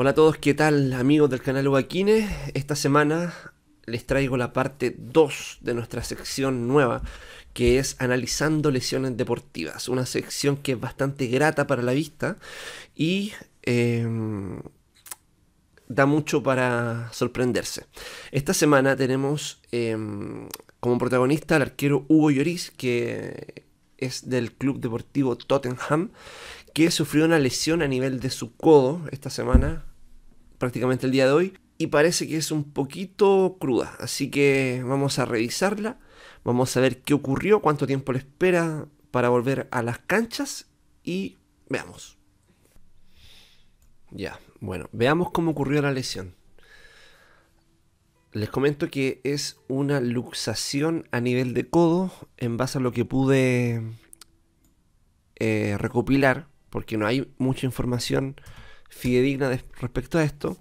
Hola a todos, ¿qué tal amigos del canal Ubaquines? Esta semana les traigo la parte 2 de nuestra sección nueva, que es analizando lesiones deportivas. Una sección que es bastante grata para la vista y em, da mucho para sorprenderse. Esta semana tenemos em, como protagonista al arquero Hugo Lloris, que es del club deportivo Tottenham, que sufrió una lesión a nivel de su codo esta semana, prácticamente el día de hoy, y parece que es un poquito cruda, así que vamos a revisarla, vamos a ver qué ocurrió, cuánto tiempo le espera para volver a las canchas y veamos. Ya, bueno, veamos cómo ocurrió la lesión. Les comento que es una luxación a nivel de codo en base a lo que pude eh, recopilar, porque no hay mucha información fidedigna respecto a esto,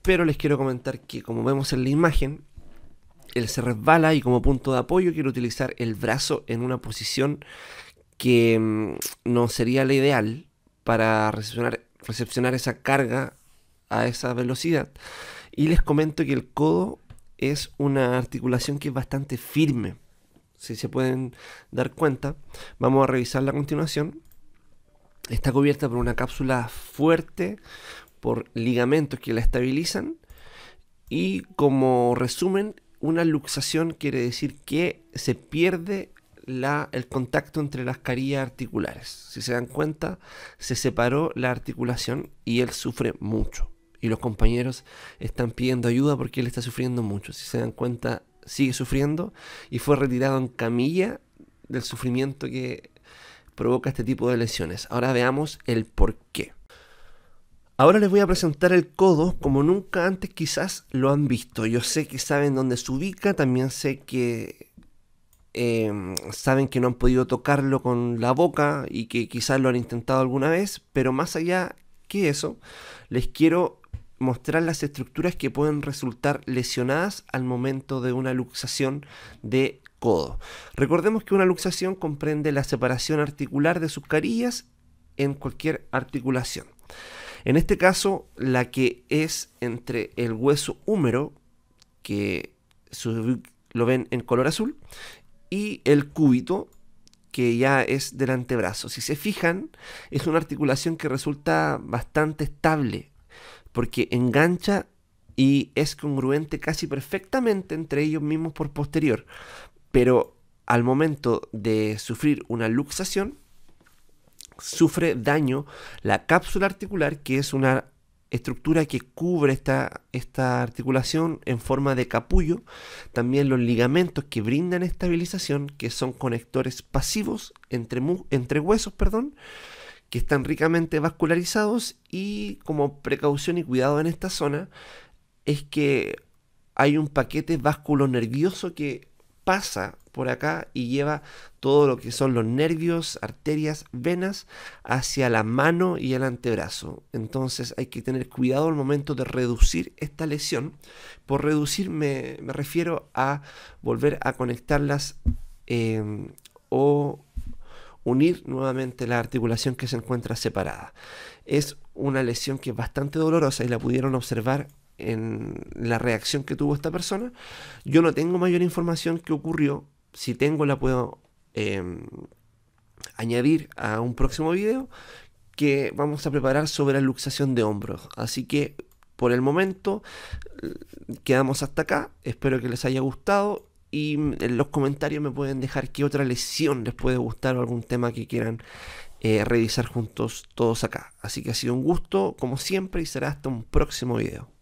pero les quiero comentar que como vemos en la imagen, él se resbala y como punto de apoyo quiero utilizar el brazo en una posición que mm, no sería la ideal para recepcionar esa carga a esa velocidad. Y les comento que el codo es una articulación que es bastante firme. Si se pueden dar cuenta, vamos a revisar la continuación. Está cubierta por una cápsula fuerte, por ligamentos que la estabilizan. Y como resumen, una luxación quiere decir que se pierde el contacto entre las carillas articulares. Si se dan cuenta, se separó la articulación y él sufre mucho y los compañeros están pidiendo ayuda porque él está sufriendo mucho. Si se dan cuenta, sigue sufriendo y fue retirado en camilla del sufrimiento que provoca este tipo de lesiones. Ahora veamos el por qué. Ahora les voy a presentar el codo como nunca antes quizás lo han visto. Yo sé que saben dónde se ubica, también sé que em, saben que no han podido tocarlo con la boca y que quizás lo han intentado alguna vez, pero más allá que eso, les quiero mostrar las estructuras que pueden resultar lesionadas al momento de una luxación de codo. Recordemos que una luxación comprende la separación articular de sus carillas en cualquier articulación. En este caso, la que es entre el hueso húmero, que lo ven en color azul, y el cúbito, que ya es del antebrazo. Si se fijan, es una articulación que resulta bastante estable porque engancha y es congruente casi perfectamente entre ellos mismos por posterior. Pero al momento de sufrir una luxación, sufre daño la cápsula articular, que es una estructura que cubre esta, esta articulación en forma de capullo, también los ligamentos que brindan estabilización, que son conectores pasivos entre, entre huesos, perdón, que están ricamente vascularizados y como precaución y cuidado en esta zona es que hay un paquete vasculonervioso nervioso que pasa por acá y lleva todo lo que son los nervios, arterias, venas hacia la mano y el antebrazo. Entonces hay que tener cuidado al momento de reducir esta lesión. Por reducir me, refiero a volver a conectarlas eh, o unir nuevamente la articulación que se encuentra separada. Es una lesión que es bastante dolorosa y la pudieron observar en la reacción que tuvo esta persona. Yo no tengo mayor información que ocurrió. Si tengo la puedo em, añadir a un próximo video que vamos a preparar sobre la luxación de hombros. Así que por el momento quedamos hasta acá. Espero que les haya gustado y mm, en los comentarios me pueden dejar qué otra lesión les puede gustar o algún tema que quieran eh, revisar juntos todos acá. Así que ha sido un gusto, como siempre, y será hasta un próximo video.